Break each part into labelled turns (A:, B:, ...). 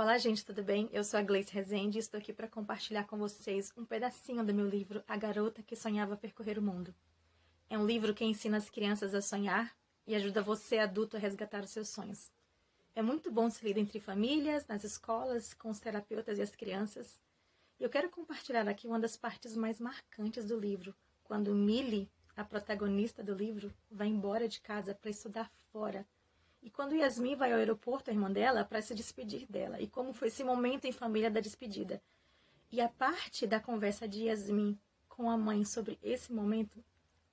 A: Olá, gente, tudo bem? Eu sou a Gleice Rezende e estou aqui para compartilhar com vocês um pedacinho do meu livro A Garota que Sonhava Percorrer o Mundo. É um livro que ensina as crianças a sonhar e ajuda você, adulto, a resgatar os seus sonhos. É muito bom se lido entre famílias, nas escolas, com os terapeutas e as crianças. E eu quero compartilhar aqui uma das partes mais marcantes do livro, quando Millie, a protagonista do livro, vai embora de casa para estudar fora e quando Yasmin vai ao aeroporto, a irmã dela, para se despedir dela. E como foi esse momento em família da despedida. E a parte da conversa de Yasmin com a mãe sobre esse momento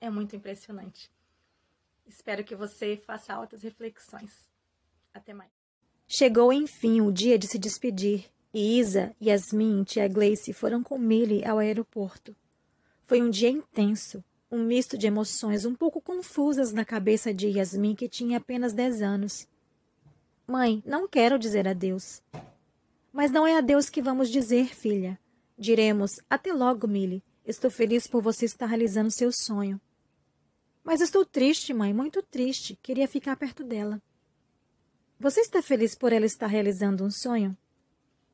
A: é muito impressionante. Espero que você faça altas reflexões. Até mais. Chegou enfim o dia de se despedir. E Isa, Yasmin e tia Gleice foram com Millie ao aeroporto. Foi um dia intenso, um misto de emoções um pouco confusas na cabeça de Yasmin, que tinha apenas dez anos. Mãe, não quero dizer adeus. Mas não é adeus que vamos dizer, filha. Diremos até logo, Milly. Estou feliz por você estar realizando seu sonho. Mas estou triste, mãe, muito triste. Queria ficar perto dela. Você está feliz por ela estar realizando um sonho?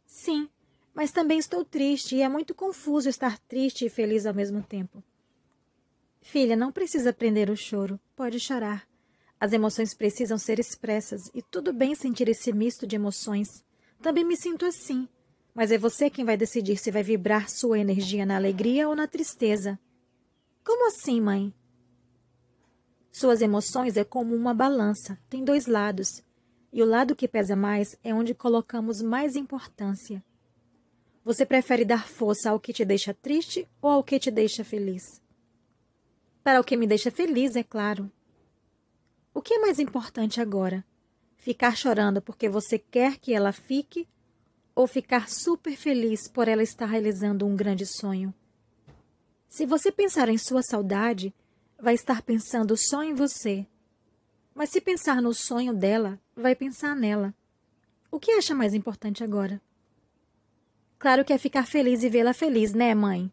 A: Sim, mas também estou triste e é muito confuso estar triste e feliz ao mesmo tempo. Filha, não precisa prender o choro. Pode chorar. As emoções precisam ser expressas e tudo bem sentir esse misto de emoções. Também me sinto assim. Mas é você quem vai decidir se vai vibrar sua energia na alegria ou na tristeza. Como assim, mãe? Suas emoções é como uma balança, tem dois lados. E o lado que pesa mais é onde colocamos mais importância. Você prefere dar força ao que te deixa triste ou ao que te deixa feliz? para o que me deixa feliz, é claro. O que é mais importante agora? Ficar chorando porque você quer que ela fique ou ficar super feliz por ela estar realizando um grande sonho? Se você pensar em sua saudade, vai estar pensando só em você. Mas se pensar no sonho dela, vai pensar nela. O que acha mais importante agora? Claro que é ficar feliz e vê-la feliz, né, mãe?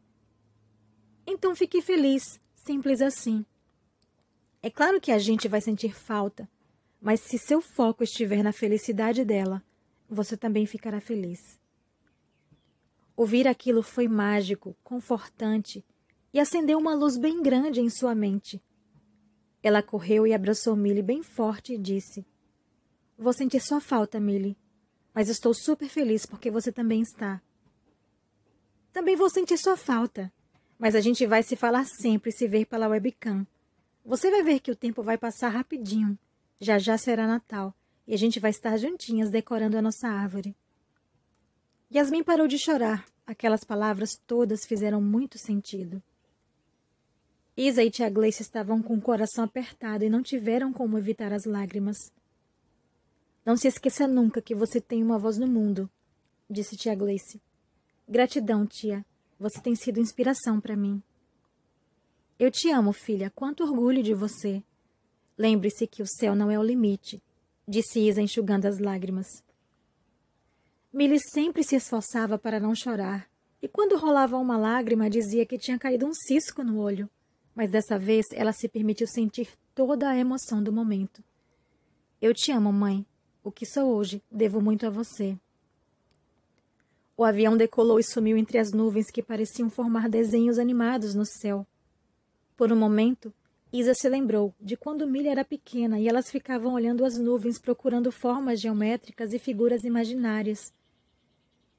A: Então fique feliz simples assim. É claro que a gente vai sentir falta, mas se seu foco estiver na felicidade dela, você também ficará feliz. Ouvir aquilo foi mágico, confortante e acendeu uma luz bem grande em sua mente. Ela correu e abraçou Millie bem forte e disse: Vou sentir sua falta, Millie, mas estou super feliz porque você também está. Também vou sentir sua falta, mas a gente vai se falar sempre e se ver pela webcam. Você vai ver que o tempo vai passar rapidinho. Já já será Natal e a gente vai estar juntinhas decorando a nossa árvore. Yasmin parou de chorar. Aquelas palavras todas fizeram muito sentido. Isa e Tia Gleice estavam com o coração apertado e não tiveram como evitar as lágrimas. Não se esqueça nunca que você tem uma voz no mundo, disse Tia Gleice. Gratidão, tia. Você tem sido inspiração para mim. Eu te amo, filha. Quanto orgulho de você. Lembre-se que o céu não é o limite, disse Isa enxugando as lágrimas. Milly sempre se esforçava para não chorar, e quando rolava uma lágrima dizia que tinha caído um cisco no olho, mas dessa vez ela se permitiu sentir toda a emoção do momento. Eu te amo, mãe. O que sou hoje devo muito a você. O avião decolou e sumiu entre as nuvens que pareciam formar desenhos animados no céu. Por um momento, Isa se lembrou de quando Milha era pequena e elas ficavam olhando as nuvens procurando formas geométricas e figuras imaginárias.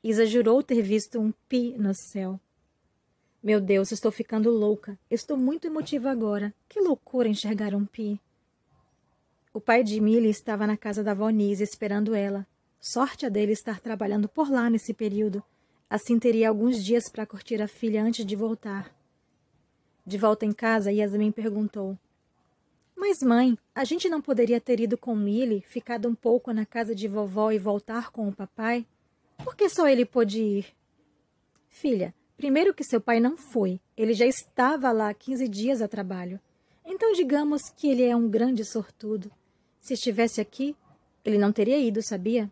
A: Isa jurou ter visto um pi no céu. Meu Deus, estou ficando louca. Estou muito emotiva agora. Que loucura enxergar um pi. O pai de Millie estava na casa da Vonise esperando ela, Sorte a dele estar trabalhando por lá nesse período. Assim teria alguns dias para curtir a filha antes de voltar. De volta em casa, Yasmin perguntou. Mas, mãe, a gente não poderia ter ido com Milly, ficado um pouco na casa de vovó e voltar com o papai? Por que só ele pôde ir? Filha, primeiro que seu pai não foi. Ele já estava lá há 15 dias a trabalho. Então digamos que ele é um grande sortudo. Se estivesse aqui, ele não teria ido, sabia?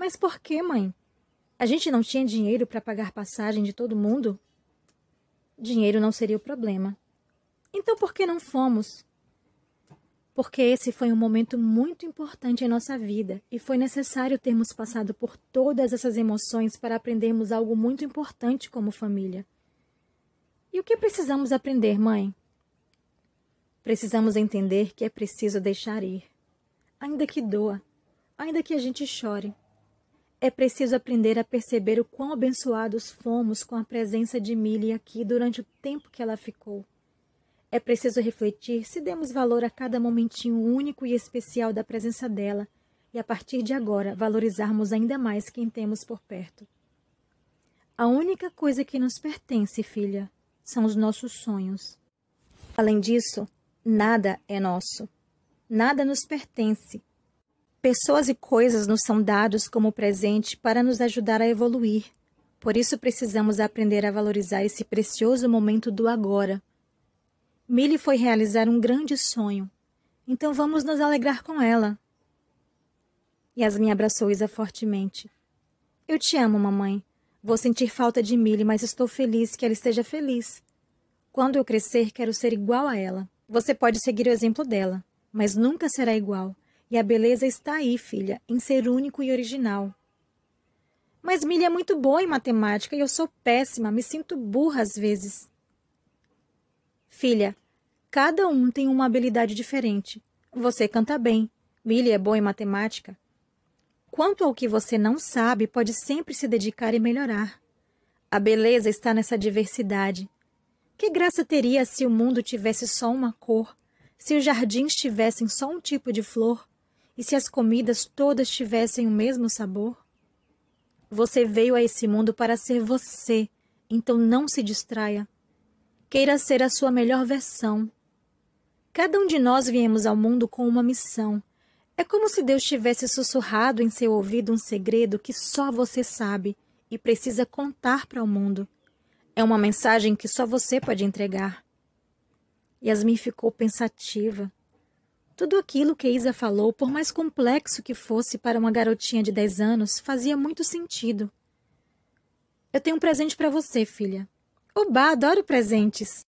A: Mas por que, mãe? A gente não tinha dinheiro para pagar passagem de todo mundo? Dinheiro não seria o problema. Então por que não fomos? Porque esse foi um momento muito importante em nossa vida e foi necessário termos passado por todas essas emoções para aprendermos algo muito importante como família. E o que precisamos aprender, mãe? Precisamos entender que é preciso deixar ir, ainda que doa, ainda que a gente chore, é preciso aprender a perceber o quão abençoados fomos com a presença de Milly aqui durante o tempo que ela ficou. É preciso refletir se demos valor a cada momentinho único e especial da presença dela e, a partir de agora, valorizarmos ainda mais quem temos por perto. A única coisa que nos pertence, filha, são os nossos sonhos. Além disso, nada é nosso. Nada nos pertence, Pessoas e coisas nos são dados como presente para nos ajudar a evoluir. Por isso precisamos aprender a valorizar esse precioso momento do agora. Milly foi realizar um grande sonho, então vamos nos alegrar com ela. Yasmin abraçou Isa fortemente. Eu te amo, mamãe. Vou sentir falta de Milly, mas estou feliz que ela esteja feliz. Quando eu crescer, quero ser igual a ela. Você pode seguir o exemplo dela, mas nunca será igual. E a beleza está aí, filha, em ser único e original. Mas Milly é muito boa em matemática e eu sou péssima, me sinto burra às vezes. Filha, cada um tem uma habilidade diferente. Você canta bem, Milly é boa em matemática. Quanto ao que você não sabe, pode sempre se dedicar e melhorar. A beleza está nessa diversidade. Que graça teria se o mundo tivesse só uma cor, se os jardins tivessem só um tipo de flor, e se as comidas todas tivessem o mesmo sabor? Você veio a esse mundo para ser você, então não se distraia. Queira ser a sua melhor versão. Cada um de nós viemos ao mundo com uma missão. É como se Deus tivesse sussurrado em seu ouvido um segredo que só você sabe e precisa contar para o mundo. É uma mensagem que só você pode entregar. Yasmin ficou pensativa. Tudo aquilo que Isa falou, por mais complexo que fosse para uma garotinha de 10 anos, fazia muito sentido. Eu tenho um presente para você, filha. Oba, adoro presentes!